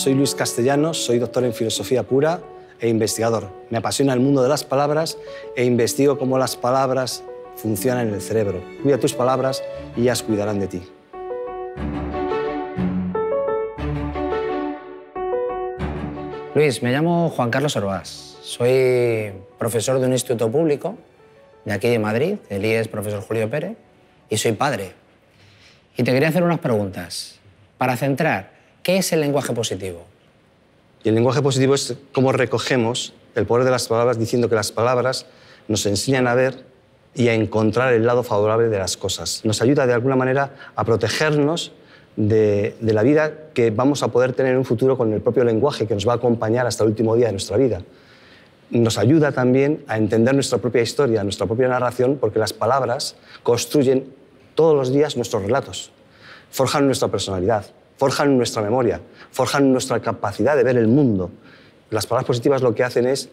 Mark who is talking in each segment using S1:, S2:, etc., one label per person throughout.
S1: soy Luis Castellanos, soy doctor en filosofía pura e investigador. Me apasiona el mundo de las palabras e investigo cómo las palabras funcionan en el cerebro. Cuida tus palabras y ellas cuidarán de ti.
S2: Luis, me llamo Juan
S1: Carlos Orbás.
S2: Soy profesor de un instituto público de aquí de Madrid, el IES profesor Julio Pérez, y soy padre. Y te quería hacer unas preguntas para centrar ¿Qué es el lenguaje positivo?
S1: Y el lenguaje positivo es cómo recogemos el poder de las palabras diciendo que las palabras nos enseñan a ver y a encontrar el lado favorable de las cosas. Nos ayuda de alguna manera a protegernos de, de, la vida que vamos a poder tener en un futuro con el propio lenguaje que nos va a acompañar hasta el último día de nuestra vida. Nos ayuda también a entender nuestra propia historia, nuestra propia narración, porque las palabras construyen todos los días nuestros relatos, forjan nuestra personalidad forjan nuestra memoria, forjan nuestra capacidad de ver el mundo. Las palabras positivas lo que hacen es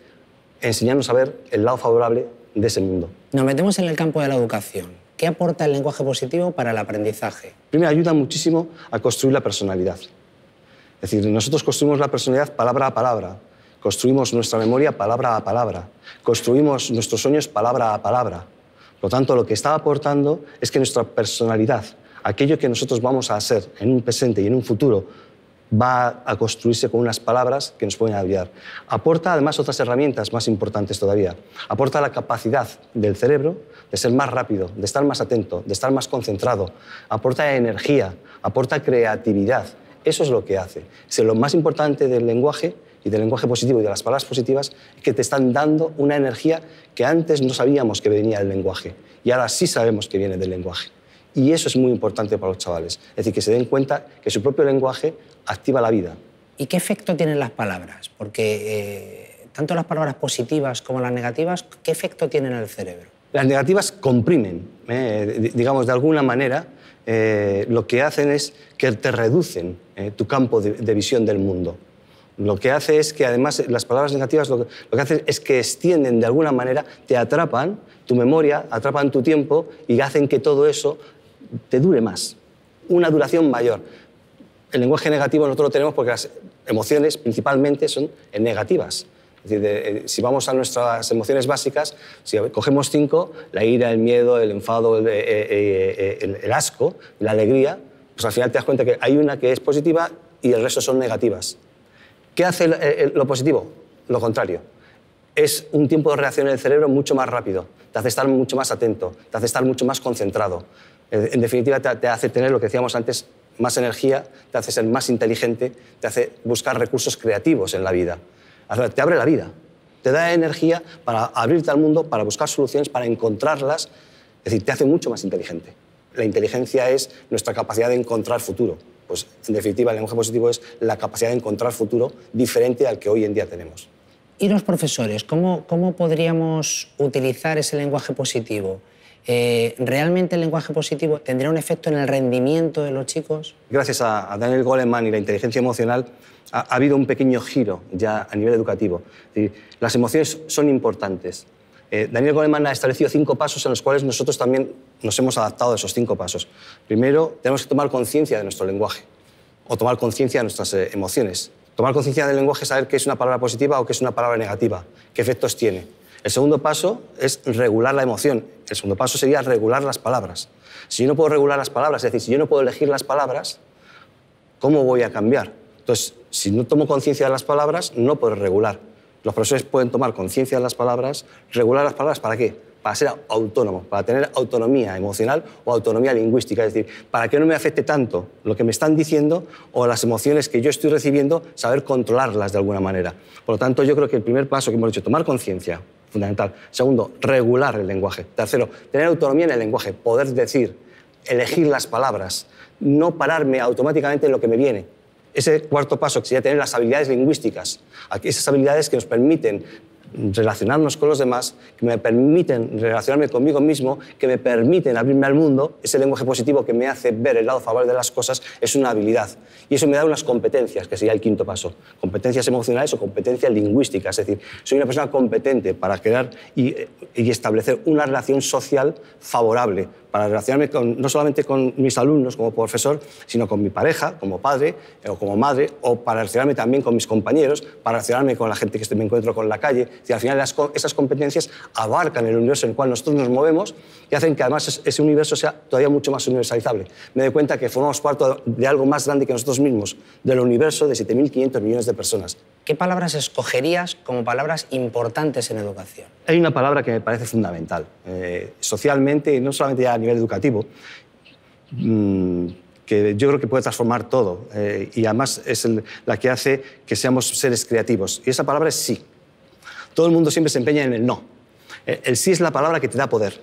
S1: enseñarnos a ver el lado favorable de ese mundo. Nos metemos en el campo de la educación. ¿Qué
S2: aporta el lenguaje
S1: positivo para el aprendizaje? Primero, ayuda muchísimo a construir la personalidad. Es decir, nosotros construimos la personalidad palabra a palabra, construimos nuestra memoria palabra a palabra, construimos nuestros sueños palabra a palabra. Por lo tanto, lo que está aportando es que nuestra personalidad, aquello que nosotros vamos a hacer en un presente y en un futuro va a construirse con unas palabras que nos pueden ayudar. Aporta además otras herramientas más importantes todavía. Aporta la capacidad del cerebro de ser más rápido, de estar más atento, de estar más concentrado. Aporta energía, aporta creatividad. Eso es lo que hace. Es lo más importante del lenguaje y del lenguaje positivo y de las palabras positivas es que te están dando una energía que antes no sabíamos que venía del lenguaje y ahora sí sabemos que viene del lenguaje. Y eso es muy importante para los chavales. Es decir, que se den cuenta que su propio lenguaje activa la vida.
S2: ¿Y qué efecto tienen las palabras? Porque eh, tanto las palabras positivas como las negativas, ¿qué efecto tienen en el cerebro?
S1: Las negativas comprimen, eh, digamos, de alguna manera, eh, lo que hacen es que te reducen tu campo de, visión del mundo. Lo que hace es que además las palabras negativas lo que, lo que hacen es que extienden de alguna manera, te atrapan tu memoria, atrapan tu tiempo y hacen que todo eso te dure más, una duración mayor. El lenguaje negativo nosotros lo tenemos porque las emociones principalmente son negativas. Es decir, eh, si vamos a nuestras emociones básicas, si cogemos cinco, la ira, el miedo, el enfado, eh, eh, el, el asco, la alegría, pues al final te das cuenta que hay una que es positiva y el resto son negativas. ¿Qué hace lo positivo? Lo contrario. Es un tiempo de reacción en el cerebro mucho más rápido, te hace estar mucho más atento, te hace estar mucho más concentrado. Eh, en definitiva te, hace tener lo que decíamos antes, más energía, te hace ser más inteligente, te hace buscar recursos creativos en la vida. Te abre la vida, te da energía para abrirte al mundo, para buscar soluciones, para encontrarlas. Es decir, te hace mucho más inteligente. La inteligencia es nuestra capacidad de encontrar futuro. Pues en definitiva, el lenguaje positivo es la capacidad de encontrar futuro diferente al que hoy en día tenemos.
S2: ¿Y los profesores? ¿Cómo, cómo podríamos utilizar ese lenguaje positivo? Eh, ¿realmente el lenguaje positivo tendría un efecto en el rendimiento de los chicos?
S1: Gracias a, Daniel Goleman y la inteligencia emocional ha, habido un pequeño giro ya a nivel educativo. las emociones son importantes. Eh, Daniel Goleman ha establecido cinco pasos en los cuales nosotros también nos hemos adaptado a esos cinco pasos. Primero, tenemos que tomar conciencia de nuestro lenguaje o tomar conciencia de nuestras eh, emociones. Tomar conciencia del lenguaje es saber qué es una palabra positiva o qué es una palabra negativa, qué efectos tiene. El segundo paso es regular la emoción. El segundo paso sería regular las palabras. Si yo no puedo regular las palabras, es decir, si yo no puedo elegir las palabras, ¿cómo voy a cambiar? Entonces, si no tomo conciencia de las palabras, no puedo regular. Los profesores pueden tomar conciencia de las palabras, regular las palabras, ¿para qué? Para ser autónomos, para tener autonomía emocional o autonomía lingüística, es decir, para que no me afecte tanto lo que me están diciendo o las emociones que yo estoy recibiendo, saber controlarlas de alguna manera. Por lo tanto, yo creo que el primer paso que hemos hecho, tomar conciencia, fundamental. Segundo, regular el lenguaje. Tercero, tener autonomía en el lenguaje, poder decir, elegir las palabras, no pararme automáticamente en lo que me viene, ese cuarto paso, sería tener las habilidades lingüísticas, esas habilidades que nos permiten relacionarnos con los demás, que me permiten relacionarme conmigo mismo, que me permiten abrirme al mundo, ese lenguaje positivo que me hace ver el lado favorable de las cosas, es una habilidad. Y eso me da unas competencias, que sería el quinto paso. Competencias emocionales o competencias lingüísticas. Es decir, soy una persona competente para crear y, eh, y establecer una relación social favorable para relacionarme no solamente con mis alumnos como profesor, sino con mi pareja, como padre eh, o como madre, o para relacionarme también con mis compañeros, para relacionarme con la gente que me encuentro con la calle. Si al final esas competencias abarcan el universo en el cual nosotros nos movemos y hacen que además ese universo sea todavía mucho más universalizable. Me doy cuenta que formamos parte de algo más grande que nosotros mismos, del universo de 7.500 millones de personas.
S2: ¿Qué palabras escogerías como palabras importantes en educación?
S1: Hay una palabra que me parece fundamental, eh, socialmente y no solamente a nivel educativo, mm, que yo creo que puede transformar todo eh, y además es la que hace que seamos seres creativos. Y esa palabra es sí. Todo el mundo siempre se empeña en el no. Eh, el, sí es la palabra que te da poder.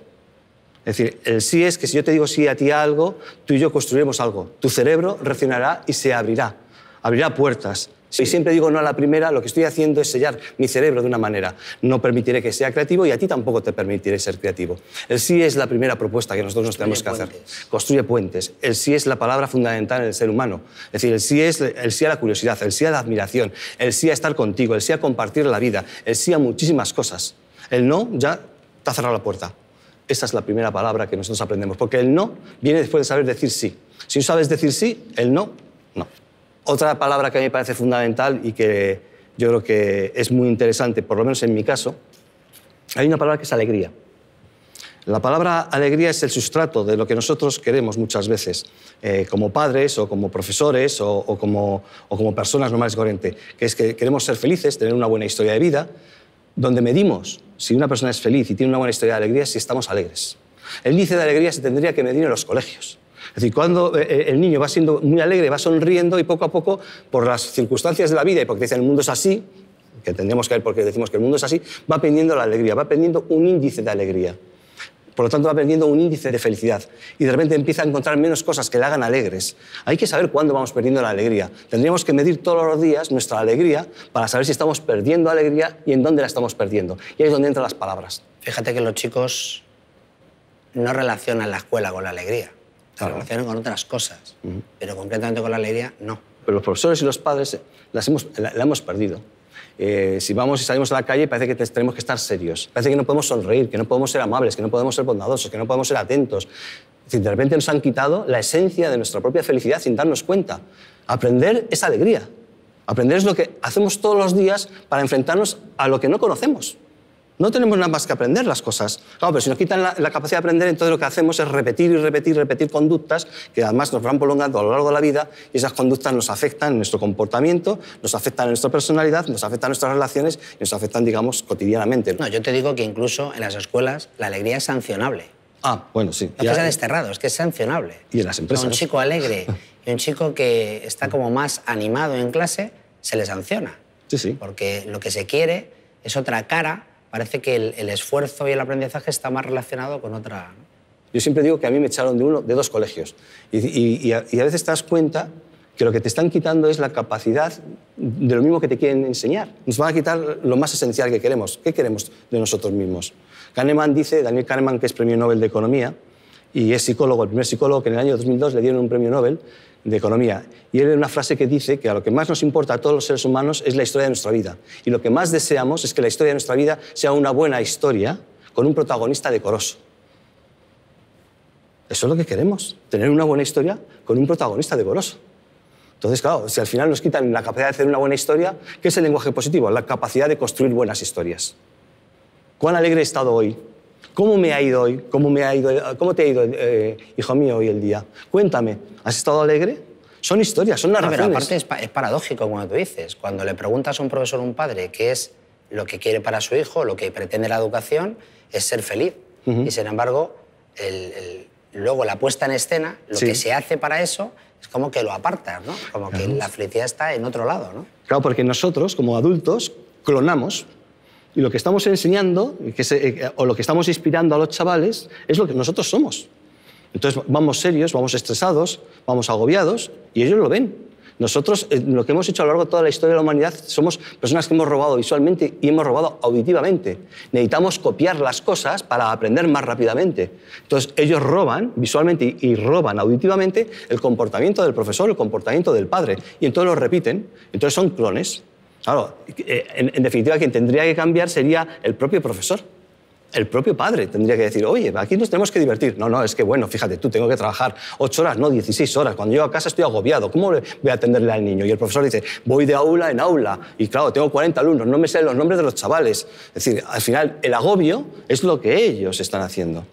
S1: Es decir, el sí es que si yo te digo sí a ti algo, tú y yo construiremos algo. Tu cerebro reaccionará y se abrirá. Abrirá puertas, y siempre digo no a la primera, lo que estoy haciendo es sellar mi cerebro de una manera. No permitiré que sea creativo y a ti tampoco te permitiré ser creativo. El sí es la primera propuesta que nosotros nos tenemos que hacer. Construye puentes. El sí es la palabra fundamental en el ser humano. Es decir, el sí es el sí a la curiosidad, el sí a la admiración, el sí a estar contigo, el sí a compartir la vida, el sí a muchísimas cosas. El no ya te ha cerrado la puerta. Esa es la primera palabra que nosotros aprendemos, porque el no viene después de saber decir sí. Si no sabes decir sí, el no, no. Otra palabra que a mí me parece fundamental y que yo creo que es muy interesante, por lo menos en mi caso, hay una palabra que es alegría. La palabra alegría es el sustrato de lo que nosotros queremos muchas veces, eh, como padres o como profesores o, como, personas normales y que es que queremos ser felices, tener una buena historia de vida, donde medimos si una persona es feliz y tiene una buena historia de alegría, si estamos alegres. El índice de alegría se tendría que medir en los colegios. Es decir, cuando eh, eh, el niño va siendo muy alegre, va sonriendo y poco a poco, por las circunstancias de la vida y porque dicen el mundo es así, que tendríamos que ver porque decimos que el mundo es así, va perdiendo la alegría, va perdiendo un índice de alegría. Por lo tanto, va perdiendo un índice de felicidad y de repente empieza a encontrar menos cosas que le hagan alegres. Hay que saber cuándo vamos perdiendo la alegría. Tendríamos que medir todos los días nuestra alegría para saber si estamos perdiendo alegría y en dónde la estamos perdiendo. Y ahí es donde entran las palabras. Fíjate que los chicos no relacionan la escuela con la alegría se relacionan
S2: con otras cosas, pero concretamente con la alegría no.
S1: Pero los profesores y los padres eh, las hemos, la, hemos perdido. Eh, si vamos y salimos a la calle, parece que tenemos que estar serios. Parece que no podemos sonreír, que no podemos ser amables, que no podemos ser bondadosos, que no podemos ser atentos. Es de repente nos han quitado la esencia de nuestra propia felicidad sin darnos cuenta. Aprender es alegría. Aprender es lo que hacemos todos los días para enfrentarnos a lo que no conocemos. No tenemos nada más que aprender las cosas. Claro, pero si nos quitan la, capacidad de aprender, entonces lo que hacemos es repetir y repetir, repetir conductas que además nos van prolongando a lo largo de la vida y esas conductas nos afectan en nuestro comportamiento, nos afectan en nuestra personalidad, nos afectan en nuestras relaciones y nos afectan, digamos, cotidianamente. No, yo te digo que incluso en las escuelas la alegría es sancionable. Ah, bueno, sí. No pasa
S2: desterrado, es que es sancionable.
S1: Y en las empresas. un chico
S2: alegre y un chico que está como más animado en clase, se le sanciona. Sí, sí. Porque lo que se quiere es otra cara parece que el, esfuerzo y el aprendizaje está más relacionado con otra.
S1: Yo siempre digo que a mí me echaron de uno, de dos colegios. Y, a, veces te das cuenta que lo que te están quitando es la capacidad de lo mismo que te quieren enseñar. Nos van a quitar lo más esencial que queremos. ¿Qué queremos de nosotros mismos? Kahneman dice, Daniel Kahneman, que es premio Nobel de Economía y es psicólogo, el primer psicólogo que en el año 2002 le dieron un premio Nobel, de Economía. Y él una frase que dice que a lo que más nos importa a todos los seres humanos es la historia de nuestra vida. Y lo que más deseamos es que la historia de nuestra vida sea una buena historia con un protagonista decoroso. Eso es lo que queremos, tener una buena historia con un protagonista decoroso. Entonces, claro, si al final nos quitan la capacidad de hacer una buena historia, ¿qué es el lenguaje positivo? La capacidad de construir buenas historias. ¿Cuán alegre he estado hoy ¿Cómo me ha ido hoy? ¿Cómo, me ha ido, cómo te ha ido, eh, hijo mío, hoy el día? Cuéntame, ¿has estado alegre? Son historias, son narraciones. pero aparte
S2: es, paradójico como tú dices, cuando le preguntas a un profesor o un padre qué es lo que quiere para su hijo, lo que pretende la educación, es ser feliz. Y sin embargo, luego la puesta en escena, lo que se hace para eso, es como que lo apartas, ¿no? Como que la felicidad
S1: está en otro lado, ¿no? Claro, porque nosotros, como adultos, clonamos y lo que estamos enseñando, eh, o lo que estamos inspirando a los chavales, es lo que nosotros somos. Entonces vamos serios, vamos estresados, vamos agobiados, y ellos lo ven. Nosotros, eh, lo que hemos hecho a lo largo de toda la historia de la humanidad, somos personas que hemos robado visualmente y hemos robado auditivamente. Necesitamos copiar las cosas para aprender más rápidamente. Entonces, ellos roban visualmente y roban auditivamente el comportamiento del profesor, el comportamiento del padre, y entonces lo repiten. Entonces son clones. Claro, eh, en, definitiva, quien tendría que cambiar sería el propio profesor el propio padre tendría que decir, oye, aquí nos tenemos que divertir. No, no, es que bueno, fíjate, tú tengo que trabajar ocho horas, no dieciséis horas. Cuando llego a casa estoy agobiado, ¿cómo voy a atenderle al niño? Y el profesor dice, voy de aula en aula. Y claro, tengo 40 alumnos, no me sé los nombres de los chavales. Es decir, al final, el agobio es lo que ellos están haciendo.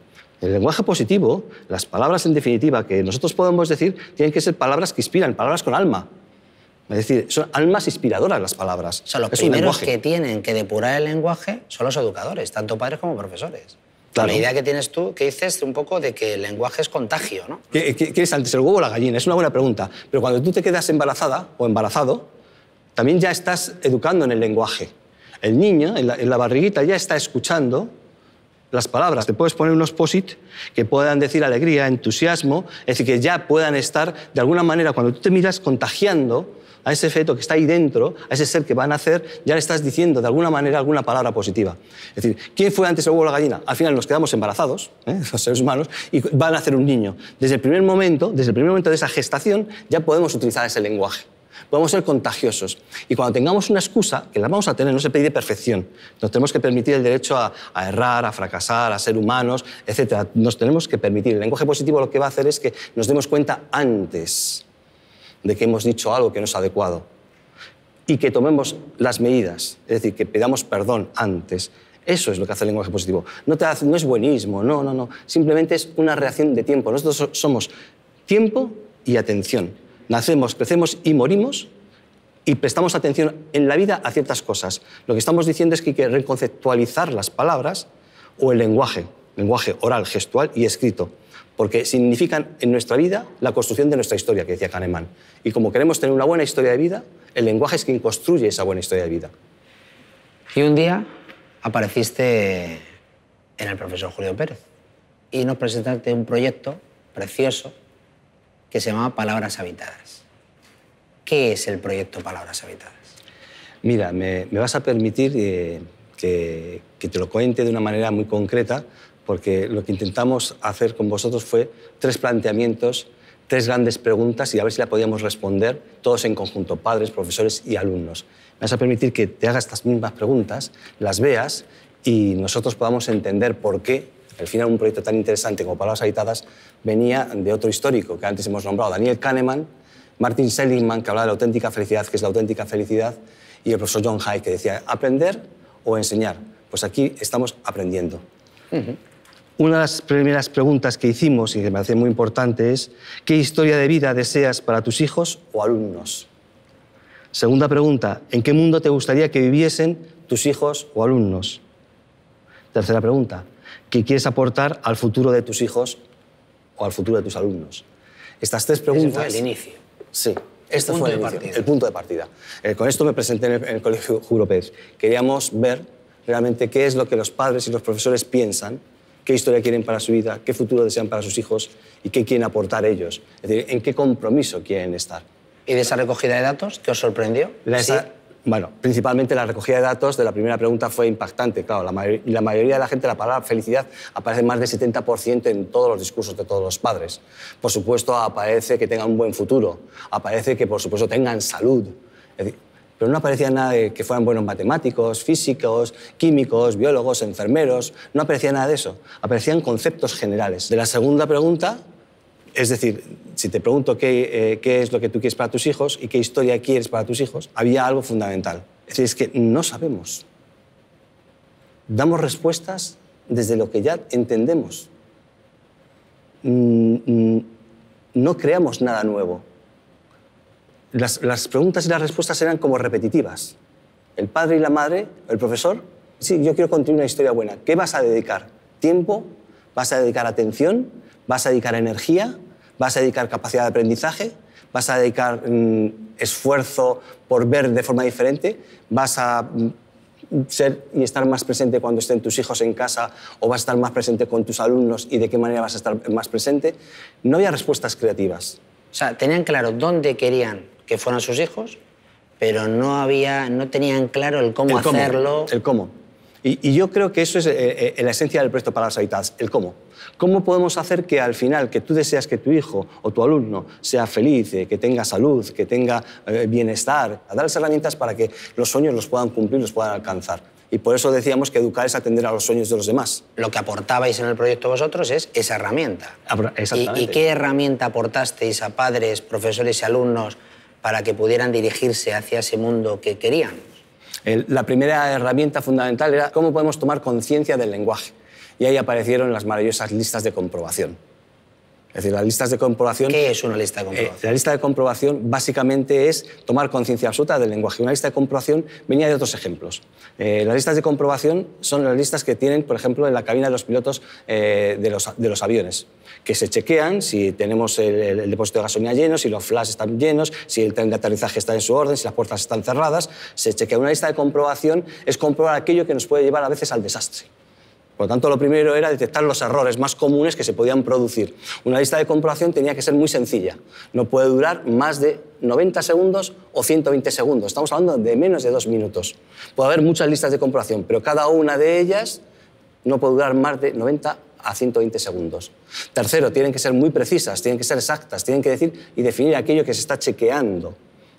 S1: El lenguaje positivo, las palabras en definitiva que nosotros podemos decir, tienen que ser palabras que inspiran, palabras con alma. Es decir, son almas inspiradoras las palabras. lo los primeros que
S2: tienen que depurar el lenguaje son los educadores, tanto padres como profesores. La idea que tienes tú, que dices un poco de que el lenguaje es contagio,
S1: ¿no? ¿Qué, qué, es antes, el huevo o la gallina? Es una buena pregunta. Pero cuando tú te quedas embarazada o embarazado, también ya estás educando en el lenguaje. El niño, en la, en la barriguita, ya está escuchando las palabras. Te puedes poner unos posit que puedan decir alegría, entusiasmo, es decir, que ya puedan estar, de alguna manera, cuando tú te miras, contagiando a ese feto que está ahí dentro, a ese ser que van a nacer, ya le estás diciendo de alguna manera alguna palabra positiva. Es decir, ¿quién fue antes el huevo la gallina? Al final nos quedamos embarazados, ¿eh? los seres humanos, y van a hacer un niño. Desde el primer momento, desde el primer momento de esa gestación, ya podemos utilizar ese lenguaje podemos ser contagiosos. Y cuando tengamos una excusa, que la vamos a tener, no se pide perfección. Nos tenemos que permitir el derecho a, a, errar, a fracasar, a ser humanos, etc. Nos tenemos que permitir. El lenguaje positivo lo que va a hacer es que nos demos cuenta antes de que hemos dicho algo que no es adecuado y que tomemos las medidas, es decir, que pidamos perdón antes. Eso es lo que hace el lenguaje positivo. No, te hace, no es buenismo, no, no, no. Simplemente es una reacción de tiempo. Nosotros somos tiempo y atención. Nacemos, crecemos y morimos y prestamos atención en la vida a ciertas cosas. Lo que estamos diciendo es que hay que reconceptualizar las palabras o el lenguaje, lenguaje oral, gestual y escrito porque significan en nuestra vida la construcción de nuestra historia, que decía Kahneman. Y como queremos tener una buena historia de vida, el lenguaje es quien construye esa buena historia de vida.
S2: Y un día apareciste
S1: en el profesor Julio
S2: Pérez y nos presentaste un proyecto precioso que se llama Palabras Habitadas. ¿Qué es el
S1: proyecto Palabras Habitadas? Mira, me, vas a permitir eh, que, te lo cuente de una manera muy concreta, porque lo que intentamos hacer con vosotros fue tres planteamientos, tres grandes preguntas y a ver si la podíamos responder todos en conjunto, padres, profesores y alumnos. Me vas a permitir que te haga estas mismas preguntas, las veas y nosotros podamos entender por qué al final un proyecto tan interesante como Palabras Habitadas venía de otro histórico que antes hemos nombrado, Daniel Kahneman, Martin Seligman, que hablaba de la auténtica felicidad, que es la auténtica felicidad, y el profesor John Hay, que decía aprender o enseñar. Pues aquí estamos aprendiendo una de las primeras preguntas que hicimos y que me parece muy importante es, ¿qué historia de vida deseas para tus hijos o alumnos? Segunda pregunta, ¿en qué mundo te gustaría que viviesen tus hijos o alumnos? Tercera pregunta, ¿qué quieres aportar al futuro de tus hijos o al futuro de tus alumnos? Estas tres preguntas... Ese fue el inicio. Sí. Este fue el, punto de partida. Eh, con esto me presenté en el, en el Colegio Juro Pérez. Queríamos ver realmente qué es lo que los padres y los profesores piensan qué historia quieren para su vida, qué futuro desean para sus hijos y qué quieren aportar ellos. Es decir, en qué compromiso quieren estar. ¿Y de esa recogida de datos, qué os sorprendió? bueno, principalmente la recogida de datos de la primera pregunta fue impactante. Claro, la, la mayoría de la gente, la palabra felicidad aparece más del 70% en todos los discursos de todos los padres. Por supuesto, aparece que tengan un buen futuro, aparece que, por supuesto, tengan salud pero no aparecía nada de que fueran buenos matemáticos, físicos, químicos, biólogos, enfermeros, no aparecía nada de eso, aparecían conceptos generales. De la segunda pregunta, es decir, si te pregunto eh, qué, es lo que tú quieres para tus hijos y qué historia quieres para tus hijos, había algo fundamental. Es decir, es que no sabemos. Damos respuestas desde lo que ya entendemos. Mm, mm, no creamos nada nuevo las, preguntas y las respuestas eran como repetitivas. El padre y la madre, el profesor, sí, yo quiero contar una historia buena. ¿Qué vas a dedicar? ¿Tiempo? ¿Vas a dedicar atención? ¿Vas a dedicar energía? ¿Vas a dedicar capacidad de aprendizaje? ¿Vas a dedicar mm, esfuerzo por ver de forma diferente? ¿Vas a mm, ser y estar más presente cuando estén tus hijos en casa? ¿O vas a estar más presente con tus alumnos y de qué manera vas a estar más presente? No había respuestas creativas. O sea, tenían claro dónde querían que fueran sus hijos, pero no, había, no tenían claro el cómo hacerlo. el cómo. Y, yo creo que eso es eh, eh, la esencia del proyecto para las habitantes, el cómo. ¿Cómo podemos hacer que al final, que tú deseas que tu hijo o tu alumno sea feliz, eh, que tenga salud, que tenga bienestar, a darles herramientas para que los sueños los puedan cumplir, los puedan alcanzar? Y por eso decíamos que educar es atender a los sueños de los demás.
S2: Lo que aportabais en el proyecto vosotros es esa herramienta. Exactamente. y qué herramienta aportasteis a padres, profesores y alumnos para que pudieran dirigirse
S1: hacia ese mundo que querían? La primera herramienta fundamental era cómo podemos tomar conciencia del lenguaje. Y ahí aparecieron las maravillosas listas de comprobación. Es decir, las listas de comprobación... ¿Qué es una lista de eh, comprobación? la lista de comprobación básicamente es tomar conciencia absoluta del lenguaje. Una lista de comprobación venía de otros ejemplos. Eh, las listas de comprobación son las listas que tienen, por ejemplo, en la cabina de los pilotos eh, de, los, aviones, que se chequean si tenemos el, el, depósito de gasolina lleno, si los flash están llenos, si el tren de aterrizaje está en su orden, si las puertas están cerradas. Se chequea. Una lista de comprobación es comprobar aquello que nos puede llevar a veces al desastre. Por lo tanto, lo primero era detectar los errores más comunes que se podían producir. Una lista de comprobación tenía que ser muy sencilla. No puede durar más de 90 segundos o 120 segundos. Estamos hablando de menos de dos minutos. Puede haber muchas listas de comprobación, pero cada una de ellas no puede durar más de 90 a 120 segundos. Tercero, tienen que ser muy precisas, tienen que ser exactas, tienen que decir y definir aquello que se está chequeando.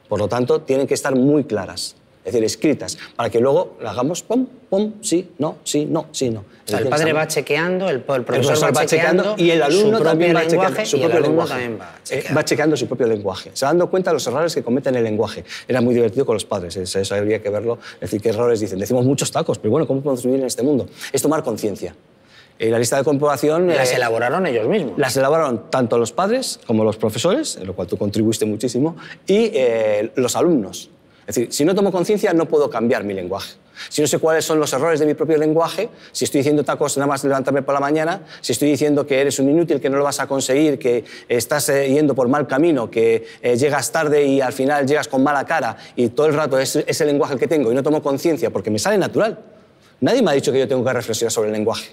S1: Por lo tanto, tienen que estar muy claras es decir, escritas, para que luego las hagamos pom, pom, sí, no, sí, no, sí, no. O sea, el padre va
S2: chequeando, el, profesor, va, chequeando, y el alumno también va chequeando su propio lenguaje.
S1: Eh, va, chequeando su propio lenguaje. Se dando cuenta de los errores que cometen en el lenguaje. Era muy divertido con los padres, eso, habría que verlo, es decir, qué errores dicen. Decimos muchos tacos, pero bueno, ¿cómo podemos vivir en este mundo? Es tomar conciencia. Eh, la lista de comprobación... ¿Las eh, elaboraron ellos mismos? Las elaboraron tanto los padres como los profesores, en lo cual tú contribuiste muchísimo, y los alumnos. Es decir, si no tomo conciencia, no puedo cambiar mi lenguaje. Si no sé cuáles son los errores de mi propio lenguaje, si estoy diciendo tacos nada más levantarme por la mañana, si estoy diciendo que eres un inútil, que no lo vas a conseguir, que estás eh, yendo por mal camino, que eh, llegas tarde y al final llegas con mala cara y todo el rato es ese lenguaje que tengo y no tomo conciencia porque me sale natural. Nadie me ha dicho que yo tengo que reflexionar sobre el lenguaje.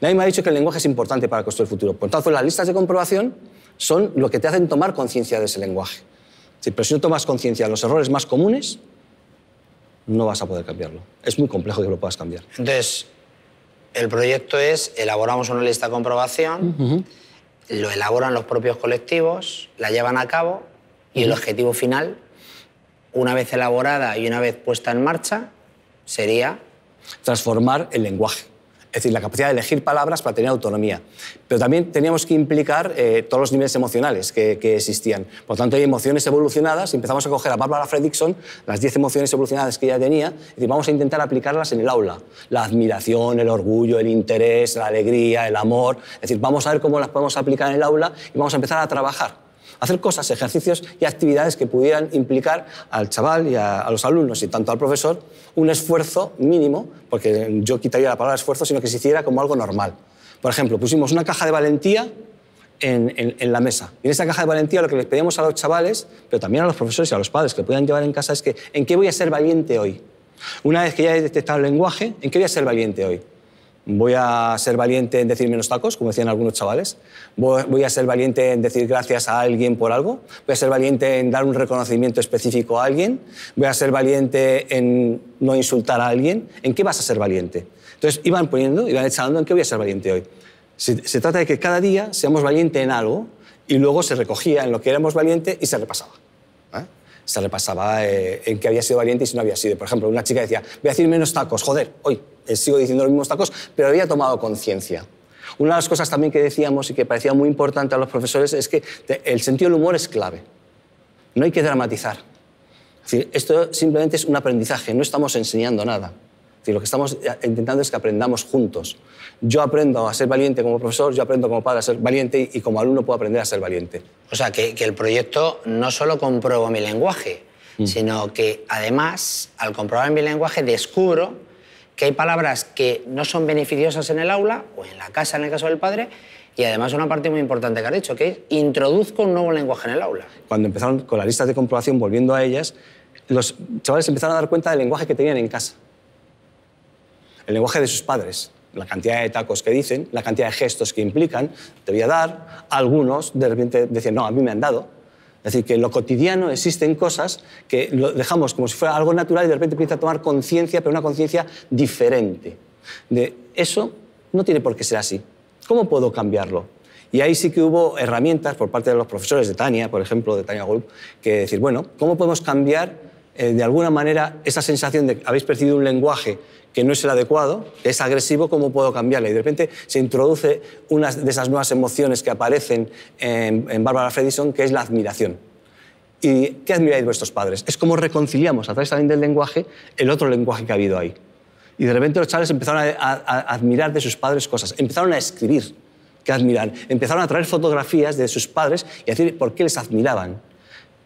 S1: Nadie me ha dicho que el lenguaje es importante para construir el futuro. Por tanto, las listas de comprobación son lo que te hacen tomar conciencia de ese lenguaje pero si no tomas conciencia de los errores más comunes, no vas a poder cambiarlo. Es muy complejo que lo puedas cambiar.
S2: Entonces, el proyecto es, elaboramos una lista de comprobación, lo elaboran los propios colectivos, la llevan a cabo y el objetivo final, una
S1: vez elaborada y una vez puesta en marcha, sería... Transformar el lenguaje. Es decir, la capacidad de elegir palabras para tener autonomía. Pero también teníamos que implicar eh, todos los niveles emocionales que, existían. Por tanto, hay emociones evolucionadas. Empezamos a coger a Barbara Fredrickson, las 10 emociones evolucionadas que ella tenía, y vamos a intentar aplicarlas en el aula. La admiración, el orgullo, el interés, la alegría, el amor. Es decir, vamos a ver cómo las podemos aplicar en el aula y vamos a empezar a trabajar hacer cosas, ejercicios y actividades que pudieran implicar al chaval y a, los alumnos y tanto al profesor un esfuerzo mínimo, porque yo quitaría la palabra esfuerzo, sino que se hiciera como algo normal. Por ejemplo, pusimos una caja de valentía en, la mesa. en esa caja de valentía lo que les pedíamos a los chavales, pero también a los profesores y a los padres que puedan llevar en casa es que, ¿en qué voy a ser valiente hoy? Una vez que ya he detectado el lenguaje, ¿en qué voy a ser valiente hoy? Voy a ser valiente en decir menos tacos, como decían algunos chavales. Voy a ser valiente en decir gracias a alguien por algo. Voy a ser valiente en dar un reconocimiento específico a alguien. Voy a ser valiente en no insultar a alguien. ¿En qué vas a ser valiente? Entonces iban poniendo, iban echando en qué voy a ser valiente hoy. Se, trata de que cada día seamos valientes en algo y luego se recogía en lo que éramos valiente y se repasaba. ¿Eh? se repasaba eh, en qué había sido valiente y si no había sido. Por ejemplo, una chica decía, voy a decir menos tacos, joder, hoy eh, sigo diciendo los mismos tacos, pero había tomado conciencia. Una de las cosas también que decíamos y que parecía muy importante a los profesores es que el sentido del humor es clave. No hay que dramatizar. esto simplemente es un aprendizaje, no estamos enseñando nada lo que estamos eh, intentando es que aprendamos juntos. Yo aprendo a ser valiente como profesor, yo aprendo como padre a ser valiente y como alumno puedo aprender a ser valiente. O sea, que, el proyecto no solo compruebo mi lenguaje, mm. sino
S2: que además, al comprobar mi lenguaje, descubro que hay palabras que no son beneficiosas en el aula o en la casa, en el caso del padre, y además una parte muy importante que has dicho,
S1: que introduzco un nuevo lenguaje en el aula. Cuando empezaron con las listas de comprobación, volviendo a ellas, los chavales empezaron a dar cuenta del lenguaje que tenían en casa el lenguaje de sus padres, la cantidad de tacos que dicen, la cantidad de gestos que implican, te voy a dar, algunos de repente decían, no, a mí me han dado. Es decir, que en lo cotidiano existen cosas que lo dejamos como si fuera algo natural y de repente empieza a tomar conciencia, pero una conciencia diferente. De eso no tiene por qué ser así. ¿Cómo puedo cambiarlo? Y ahí sí que hubo herramientas por parte de los profesores de Tania, por ejemplo, de Tania Gulp, que decir, bueno, ¿cómo podemos cambiar eh, de alguna manera, esa sensación de que habéis percibido un lenguaje que no es el adecuado, es agresivo, ¿cómo puedo cambiarla? Y de repente se introduce una de esas nuevas emociones que aparecen en, en Bárbara Fredison, que es la admiración. ¿Y qué admiráis vuestros padres? Es como reconciliamos a través también del lenguaje el otro lenguaje que ha habido ahí. Y de repente los chavales empezaron a, admirar de sus padres cosas, empezaron a escribir qué admiran, empezaron a traer fotografías de sus padres y a decir por qué les admiraban.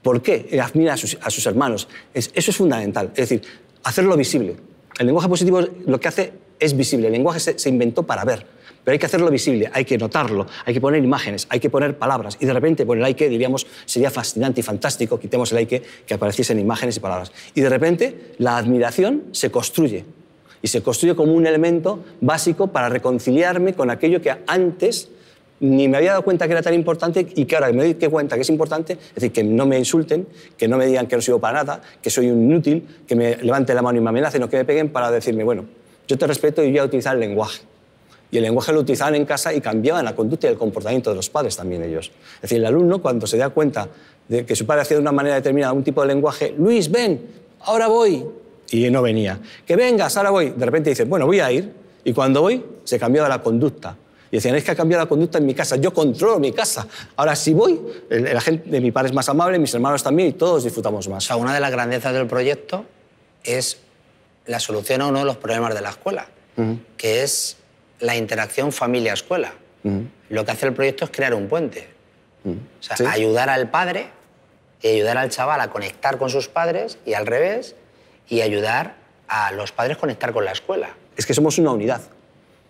S1: ¿Por qué? Eh, admira a sus, hermanos. eso es fundamental. Es decir, hacerlo visible. El lenguaje positivo lo que hace es visible. El lenguaje se, inventó para ver pero hay que hacerlo visible, hay que notarlo, hay que poner imágenes, hay que poner palabras. Y de repente, bueno, el like diríamos, sería fascinante y fantástico, quitemos el like que apareciesen imágenes y palabras. Y de repente, la admiración se construye. Y se construye como un elemento básico para reconciliarme con aquello que antes ni me había dado cuenta que era tan importante y que ahora me doy cuenta que es importante, es decir, que no me insulten, que no me digan que no sirvo para nada, que soy un inútil, que me levante la mano y me amenacen o que me peguen para decirme, bueno, yo te respeto y voy a utilizar el lenguaje. Y el lenguaje lo utilizaban en casa y cambiaban la conducta y el comportamiento de los padres también ellos. Es decir, el alumno cuando se da cuenta de que su padre hacía de una manera determinada un tipo de lenguaje, Luis, ven, ahora voy. Y no venía. Que vengas, ahora voy. De repente dice, bueno, voy a ir. Y cuando voy, se cambiaba la conducta y decían, es que ha cambiado la conducta en mi casa, yo controlo mi casa. Ahora sí si voy, la gente de mi padre es más amable, mis hermanos también y todos disfrutamos más. O sea, una de las grandezas del proyecto es la solución a uno de los problemas de la escuela, que
S2: es la interacción familia-escuela. Lo que hace el proyecto es crear un puente. O sea, ayudar al padre y ayudar al chaval a conectar con sus padres y al revés, y ayudar a los padres a conectar con la escuela.
S1: Es que somos una unidad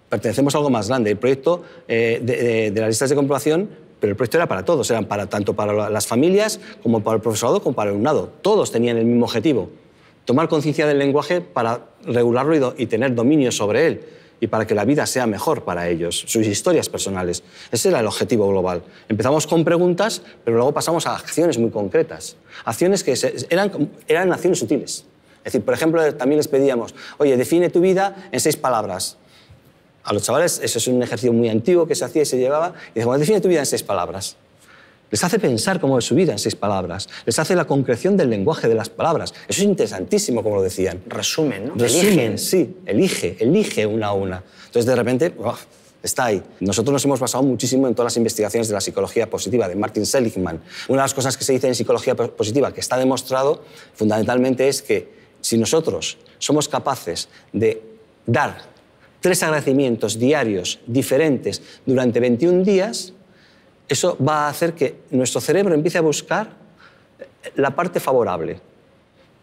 S1: pertenecemos a algo más grande. El proyecto eh, de, las listas de comprobación pero el proyecto era para todos, eran para tanto para las familias como para el profesorado como para el alumnado. Todos tenían el mismo objetivo, tomar conciencia del lenguaje para regularlo y, tener dominio sobre él y para que la vida sea mejor para ellos, sus historias personales. Ese era el objetivo global. Empezamos con preguntas, pero luego pasamos a acciones muy concretas, acciones que eran, eran acciones sutiles. Es decir, por ejemplo, también les pedíamos, oye, define tu vida en seis palabras a los chavales, eso es un ejercicio muy antiguo que se hacía y se llevaba, y dice, bueno, define tu vida en seis palabras. Les hace pensar cómo es su vida en seis palabras. Les hace la concreción del lenguaje de las palabras. Eso es interesantísimo, como lo decían. Resumen, ¿no? Resumen, sí. Elige, elige una a una. Entonces, de repente, está ahí. Nosotros nos hemos basado muchísimo en todas las investigaciones de la psicología positiva de Martin Seligman. Una de las cosas que se dice en psicología positiva, que está demostrado fundamentalmente, es que si nosotros somos capaces de dar tres agradecimientos diarios diferentes durante 21 días, eso va a hacer que nuestro cerebro empiece a buscar eh, la parte favorable.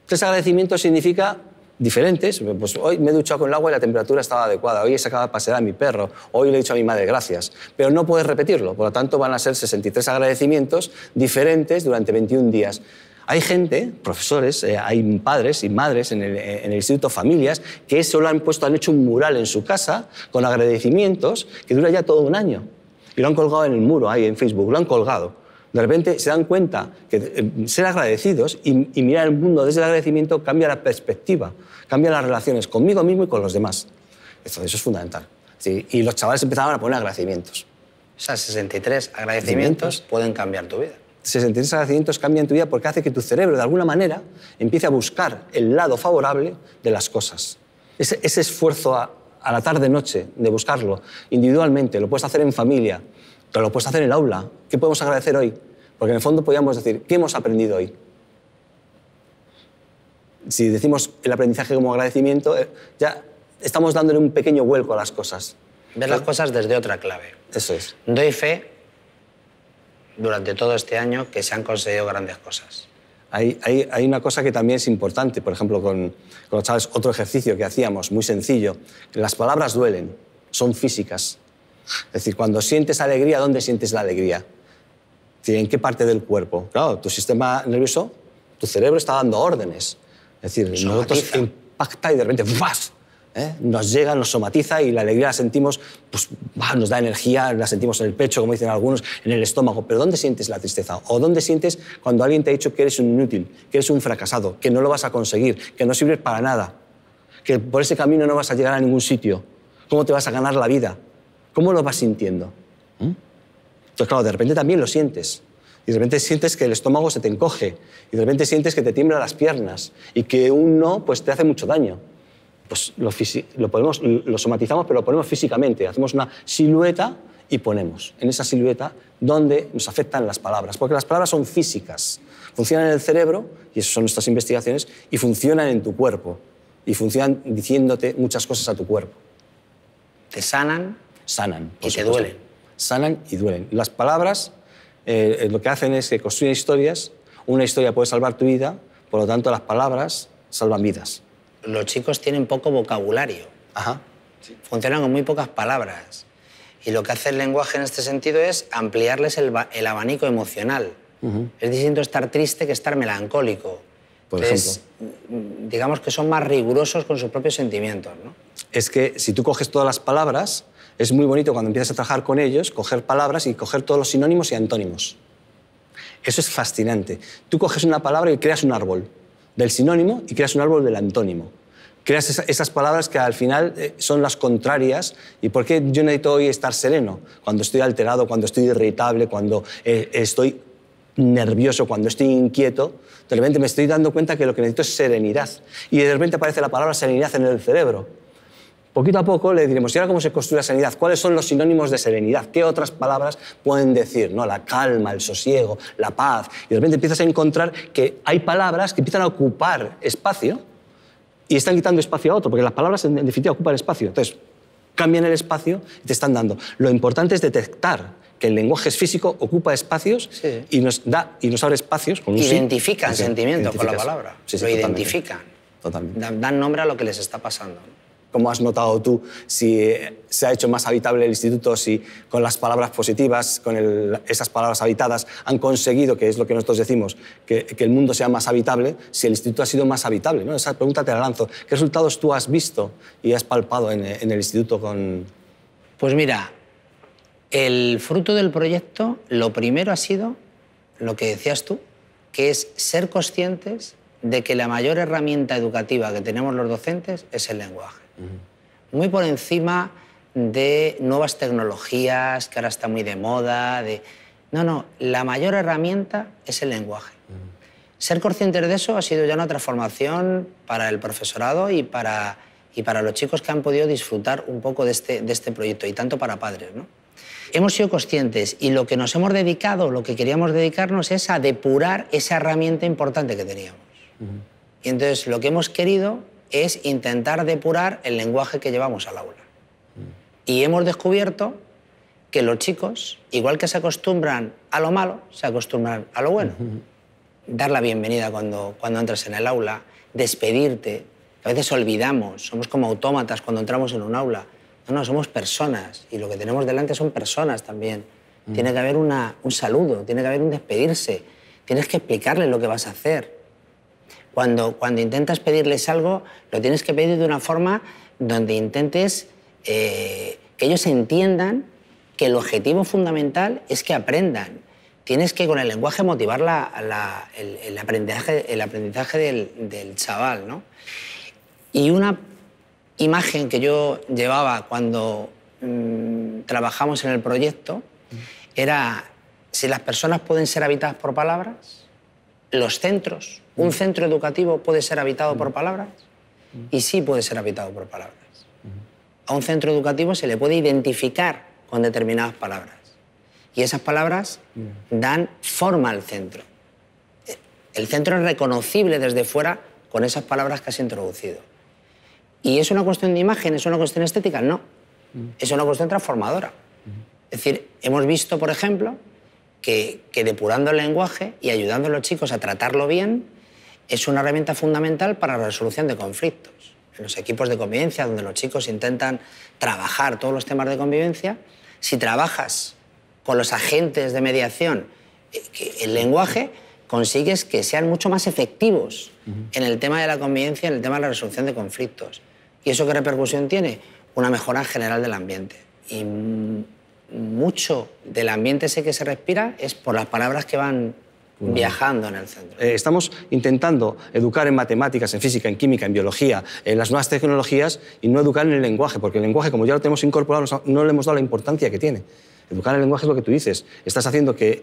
S1: Tres agradecimientos significa diferentes. Pues hoy me he duchado con el agua y la temperatura estaba adecuada. Hoy he sacado a pasear a mi perro. Hoy le he dicho a mi madre gracias. Pero no puedes repetirlo. Por lo tanto, van a ser 63 agradecimientos diferentes durante 21 días. Hay gente, profesores, eh, hay padres y madres en el, eh, instituto, familias, que eso lo han puesto, han hecho un mural en su casa con agradecimientos que dura ya todo un año. Y lo han colgado en el muro, ahí en Facebook, lo han colgado. De repente se dan cuenta que eh, ser agradecidos y, mirar el mundo desde el agradecimiento cambia la perspectiva, cambia las relaciones conmigo mismo y con los demás. Eso, eso es fundamental. y los chavales empezaban a poner agradecimientos. O sea, 63 agradecimientos pueden cambiar tu vida. 63 agradecimientos cambian tu vida porque hace que tu cerebro, de alguna manera, empiece a buscar el lado favorable de las cosas. Ese, esfuerzo a, la tarde-noche de buscarlo individualmente, lo puedes hacer en familia, pero lo puedes hacer en el aula. ¿Qué podemos agradecer hoy? Porque en el fondo podríamos decir, ¿qué hemos aprendido hoy? Si decimos el aprendizaje como agradecimiento, eh, ya estamos dándole un pequeño vuelco a las cosas. Ver las cosas desde otra clave. Eso es.
S2: Doy fe durante todo este año que se han conseguido grandes cosas.
S1: Hay, una cosa que también es importante, por ejemplo, con, con otro ejercicio que hacíamos, muy sencillo. Las palabras duelen, son físicas. Es decir, cuando sientes alegría, ¿dónde sientes la alegría? ¿En qué parte del cuerpo? Claro, tu sistema nervioso, tu cerebro está dando órdenes. Es decir, nosotros impacta y de repente ¡vas! ¿eh? nos llega, nos somatiza y la alegría la sentimos, pues nos da energía, la sentimos en el pecho, como dicen algunos, en el estómago. Pero ¿dónde sientes la tristeza? ¿O dónde sientes cuando alguien te ha dicho que eres un inútil, que eres un fracasado, que no lo vas a conseguir, que no sirves para nada, que por ese camino no vas a llegar a ningún sitio? ¿Cómo te vas a ganar la vida? ¿Cómo lo vas sintiendo? ¿Mm? Entonces, claro, de repente también lo sientes. Y de repente sientes que el estómago se te encoge. Y de repente sientes que te tiemblan las piernas. Y que un no pues, te hace mucho daño pues lo, somatizamos, pero lo ponemos físicamente. Hacemos una silueta y ponemos en esa silueta donde nos afectan las palabras, porque las palabras son físicas, funcionan en el cerebro, y eso son nuestras investigaciones, y funcionan en tu cuerpo, y funcionan diciéndote muchas cosas a tu cuerpo. ¿Te sanan? Sanan. ¿Y te duelen? Sanan y duelen. Las palabras eh, eh, lo que hacen es que construyen historias, una historia puede salvar tu vida, por lo tanto las palabras salvan vidas los chicos tienen poco vocabulario. Funcionan
S2: con muy pocas palabras. Y lo que hace el lenguaje en este sentido es ampliarles el, abanico emocional. Es distinto estar triste que estar melancólico. Por ejemplo. Mm,
S1: digamos que son más rigurosos con sus propios sentimientos. Es que si tú coges todas las palabras, es muy bonito cuando empiezas a trabajar con ellos, coger palabras y coger todos los sinónimos y antónimos. Eso es fascinante. Tú coges una palabra y creas un árbol del sinónimo y creas un árbol del antónimo. Creas esas palabras que al final eh, son las contrarias. ¿Y por qué yo necesito hoy estar sereno? Cuando estoy alterado, cuando estoy irritable, cuando eh, estoy nervioso, cuando estoy inquieto, de repente me estoy dando cuenta que lo que necesito es serenidad. Y de repente aparece la palabra serenidad en el cerebro. Poquito a poco le diremos, ¿y ahora cómo se construye la serenidad? ¿Cuáles son los sinónimos de serenidad? ¿Qué otras palabras pueden decir? ¿no? La calma, el sosiego, la paz. Y de repente empiezas a encontrar que hay palabras que empiezan a ocupar espacio y están quitando espacio a otro, porque las palabras en definitiva ocupan espacio. Entonces, cambian el espacio y te están dando. Lo importante es detectar que el lenguaje es físico, ocupa espacios y nos da y nos abre espacios con un Identifican sentimientos con la palabra. lo identifican. Totalmente. Dan nombre a lo que les está pasando cómo has notado tú si se ha hecho más habitable el instituto, si con las palabras positivas, con esas palabras habitadas, han conseguido, que es lo que nosotros decimos, que, el mundo sea más habitable, si el instituto ha sido más habitable. ¿no? Esa pregunta te la lanzo. ¿Qué resultados tú has visto y has palpado en, en el instituto con...? Pues mira,
S2: el fruto del proyecto,
S1: lo primero ha
S2: sido lo que decías tú, que es ser conscientes de que la mayor herramienta educativa que tenemos los docentes es el lenguaje. Muy por encima de nuevas tecnologías que ahora está muy de moda. De... No, no, la mayor herramienta es el lenguaje. Ser conscientes de eso ha sido ya una transformación para el profesorado y para, y para los chicos que han podido disfrutar un poco este, de este, proyecto, y tanto para padres. ¿no? Hemos sido conscientes y lo que nos hemos dedicado, lo que queríamos dedicarnos es a depurar esa herramienta importante que teníamos. Y entonces lo que hemos querido es intentar depurar el lenguaje que llevamos al aula. Y hemos descubierto que los chicos, igual que se acostumbran a lo malo, se acostumbran a lo bueno. Dar la bienvenida cuando, cuando entras en el aula, despedirte. A veces olvidamos, somos como autómatas cuando entramos en un aula. No, no, somos personas y lo que tenemos delante son personas también. Mm. Tiene que haber un saludo, tiene que haber un despedirse, tienes que explicarle lo que vas a hacer. Cuando, intentas pedirles algo, lo tienes que pedir de una forma donde intentes eh, que ellos entiendan que el objetivo fundamental es que aprendan. Tienes que con el lenguaje motivar el, aprendizaje, el aprendizaje del, chaval. ¿no? Y una imagen que yo llevaba cuando mm, trabajamos en el proyecto era si las personas pueden ser habitadas por palabras, los centros ¿Un centro educativo puede ser habitado por palabras? Y sí puede ser habitado por palabras. A un centro educativo se le puede identificar con determinadas palabras. Y esas palabras dan forma al centro. El centro es reconocible desde fuera con esas palabras que has introducido. ¿Y es una cuestión de imagen? ¿Es una cuestión estética? No. Es una cuestión transformadora. Es decir, hemos visto, por ejemplo, que, depurando el lenguaje y ayudando a los chicos a tratarlo bien, es una herramienta fundamental para la resolución de conflictos. En los equipos de convivencia, donde los chicos intentan trabajar todos los temas de convivencia, si trabajas con los agentes de mediación eh, el lenguaje, consigues que sean mucho más efectivos en el tema de la convivencia, en el tema de la resolución de conflictos. ¿Y eso qué repercusión tiene? Una mejora general del ambiente. Y mucho del ambiente ese que se respira es por las palabras que van viajando en el centro.
S1: Eh, estamos intentando educar en matemáticas, en física, en química, en biología, en las nuevas tecnologías y no educar en el lenguaje, porque el lenguaje, como ya lo tenemos incorporado, no le hemos dado la importancia que tiene. Educar en el lenguaje es lo que tú dices. Estás haciendo que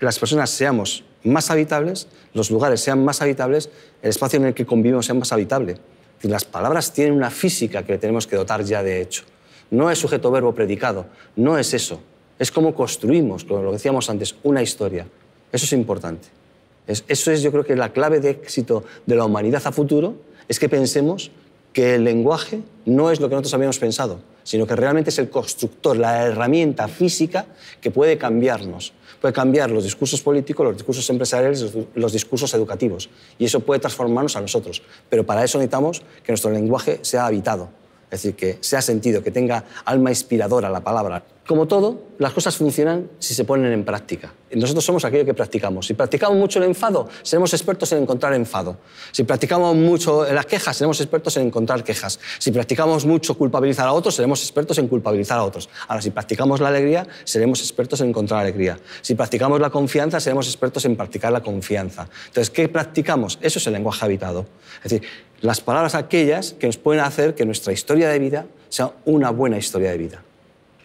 S1: las personas seamos más habitables, los lugares sean más habitables, el espacio en el que convivimos sea más habitable. las palabras tienen una física que le tenemos que dotar ya de hecho. No es sujeto verbo predicado, no es eso. Es como construimos, como lo decíamos antes, una historia. Eso es importante. eso es, yo creo que la clave de éxito de la humanidad a futuro es que pensemos que el lenguaje no es lo que nosotros habíamos pensado, sino que realmente es el constructor, la herramienta física que puede cambiarnos. Puede cambiar los discursos políticos, los discursos empresariales, los discursos educativos. Y eso puede transformarnos a nosotros. Pero para eso necesitamos que nuestro lenguaje sea habitado, es decir, que sea sentido, que tenga alma inspiradora la palabra. Como todo, las cosas funcionan si se ponen en práctica. Nosotros somos aquello que practicamos. Si practicamos mucho el enfado, seremos expertos en encontrar enfado. Si practicamos mucho las quejas, seremos expertos en encontrar quejas. Si practicamos mucho culpabilizar a otros, seremos expertos en culpabilizar a otros. Ahora, si practicamos la alegría, seremos expertos en encontrar alegría. Si practicamos la confianza, seremos expertos en practicar la confianza. Entonces, ¿qué practicamos? Eso es el lenguaje habitado. Es decir, las palabras aquellas que nos pueden hacer que nuestra historia de vida sea una buena historia de vida.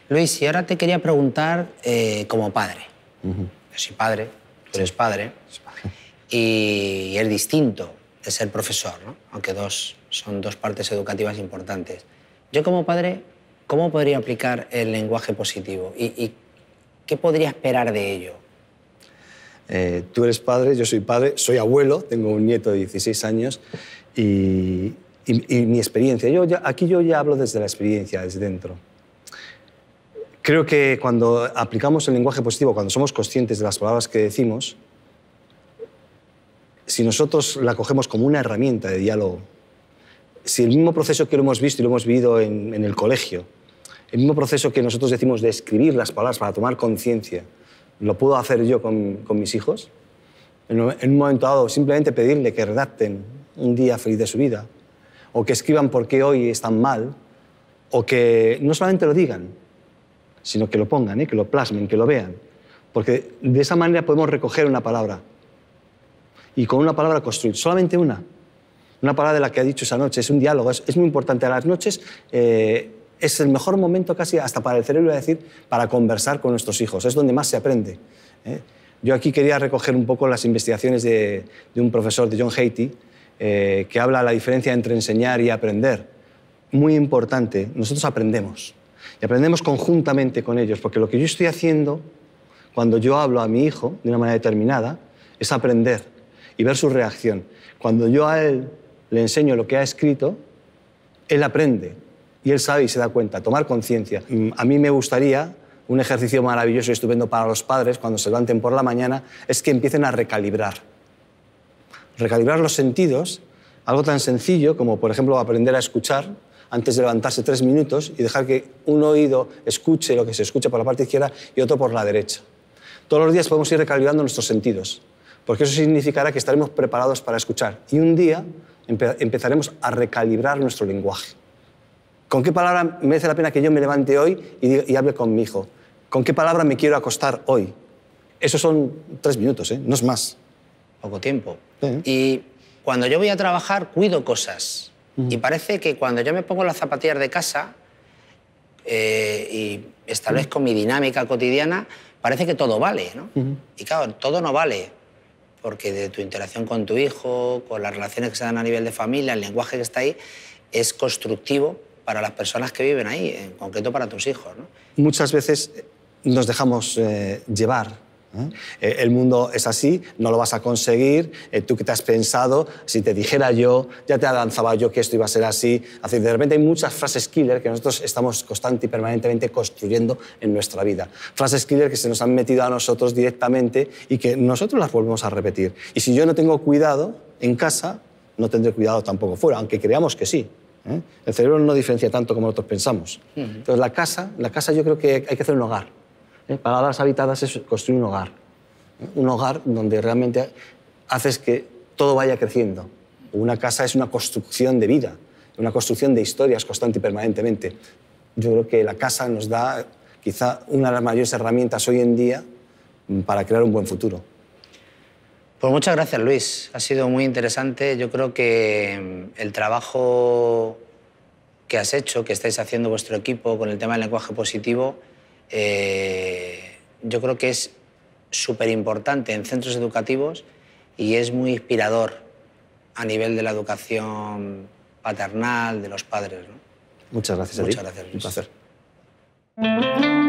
S1: Luis, y ahora te quería preguntar
S2: eh, como padre. Yo soy padre, tú eres padre, y es distinto de ser profesor, ¿no? aunque dos, son dos partes educativas importantes. Yo como padre, ¿cómo podría aplicar el lenguaje positivo y, qué podría esperar de ello?
S1: Eh, tú eres padre, yo soy padre, soy abuelo, tengo un nieto de 16 años y, mi experiencia. Yo aquí yo ya hablo desde la experiencia, desde dentro Creo que cuando aplicamos el lenguaje positivo, cuando somos conscientes de las palabras que decimos, si nosotros la cogemos como una herramienta de diálogo, si el mismo proceso que lo hemos visto y lo hemos vivido en, el colegio, el mismo proceso que nosotros decimos de escribir las palabras para tomar conciencia, lo puedo hacer yo con, mis hijos, en, en un momento dado simplemente pedirle que redacten un día feliz de su vida, o que escriban por qué hoy están mal, o que no solamente lo digan, sino que lo pongan, ¿eh? que lo plasmen, que lo vean. Porque de esa manera podemos recoger una palabra y con una palabra construir, solamente una. Una palabra de la que ha dicho esa noche, es un diálogo, es, muy importante. A las noches eh, es el mejor momento casi hasta para el cerebro, decir, para conversar con nuestros hijos, es donde más se aprende. ¿eh? Yo aquí quería recoger un poco las investigaciones de, un profesor de John Haiti, que habla de la diferencia entre enseñar y aprender. Muy importante, nosotros aprendemos. Y aprendemos conjuntamente con ellos, porque lo que yo estoy haciendo cuando yo hablo a mi hijo de una manera determinada es aprender y ver su reacción. Cuando yo a él le enseño lo que ha escrito, él aprende y él sabe y se da cuenta, tomar conciencia. A mí me gustaría un ejercicio maravilloso y estupendo para los padres cuando se levanten por la mañana es que empiecen a recalibrar. Recalibrar los sentidos, algo tan sencillo como por ejemplo aprender a escuchar antes de levantarse tres minutos y dejar que un oído escuche lo que se escucha por la parte izquierda y otro por la derecha. Todos los días podemos ir recalibrando nuestros sentidos, porque eso significará que estaremos preparados para escuchar y un día empezaremos a recalibrar nuestro lenguaje. ¿Con qué palabra merece la pena que yo me levante hoy y, hable con mi hijo? ¿Con qué palabra me quiero acostar hoy? Esos son tres minutos, ¿eh? no es más. Poco tiempo. Y cuando yo voy a trabajar,
S2: cuido cosas. Y parece que cuando yo me pongo las zapatillas de casa eh, y establezco mi dinámica cotidiana, parece que todo vale, Y claro, todo no vale, porque de tu interacción con tu hijo, con las relaciones que se dan a nivel de familia, el lenguaje que está ahí, es constructivo para las personas que viven ahí, en concreto para
S1: tus hijos. Muchas veces nos dejamos eh, llevar ¿Eh? Eh, el mundo es así, no lo vas a conseguir. Eh, Tú que te has pensado, si te dijera yo, ya te avanzaba yo que esto iba a ser así. de repente hay muchas frases killer que nosotros estamos constantemente y permanentemente construyendo en nuestra vida. Frases killer que se nos han metido a nosotros directamente y que nosotros las volvemos a repetir. Y si yo no tengo cuidado en casa, no tendré cuidado tampoco fuera, aunque creamos que sí. El cerebro no diferencia tanto como nosotros pensamos. Entonces la casa, la casa yo creo que hay que hacer un hogar eh, para Palabras habitadas es construir un hogar. Un hogar donde realmente haces que todo vaya creciendo. Una casa es una construcción de vida, una construcción de historias constante y permanentemente. Yo creo que la casa nos da quizá una de las mayores herramientas hoy en día mm, para crear un buen futuro. Pues muchas gracias, Luis.
S2: Ha sido muy interesante. Yo creo
S1: que
S2: mm, el trabajo que has hecho, que estáis haciendo vuestro equipo con el tema del lenguaje positivo, eh, yo creo que es súper importante en centros educativos y es muy inspirador a nivel de la educación paternal, de los padres.
S1: Muchas gracias. Muchas gracias. Un placer.